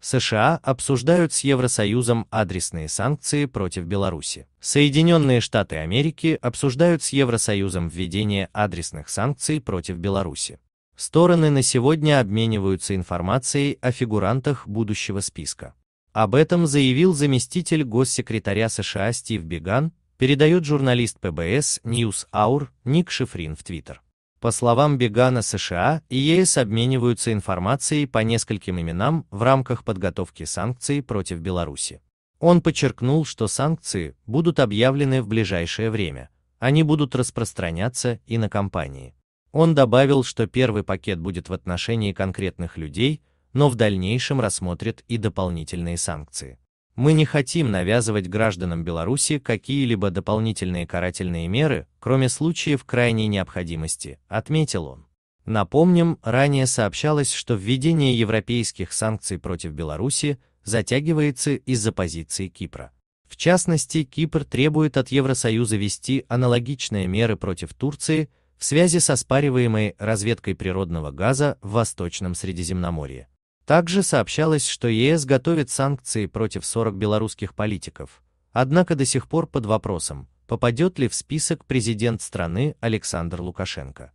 США обсуждают с Евросоюзом адресные санкции против Беларуси. Соединенные Штаты Америки обсуждают с Евросоюзом введение адресных санкций против Беларуси. Стороны на сегодня обмениваются информацией о фигурантах будущего списка. Об этом заявил заместитель госсекретаря США Стив Биган, передает журналист ПБС News Hour Ник Шифрин в Твиттер. По словам Бегана, США и ЕС обмениваются информацией по нескольким именам в рамках подготовки санкций против Беларуси. Он подчеркнул, что санкции будут объявлены в ближайшее время, они будут распространяться и на компании. Он добавил, что первый пакет будет в отношении конкретных людей, но в дальнейшем рассмотрит и дополнительные санкции. Мы не хотим навязывать гражданам Беларуси какие-либо дополнительные карательные меры, кроме случаев крайней необходимости, отметил он. Напомним, ранее сообщалось, что введение европейских санкций против Беларуси затягивается из-за позиции Кипра. В частности, Кипр требует от Евросоюза вести аналогичные меры против Турции в связи со спариваемой разведкой природного газа в Восточном Средиземноморье. Также сообщалось, что ЕС готовит санкции против 40 белорусских политиков, однако до сих пор под вопросом, попадет ли в список президент страны Александр Лукашенко.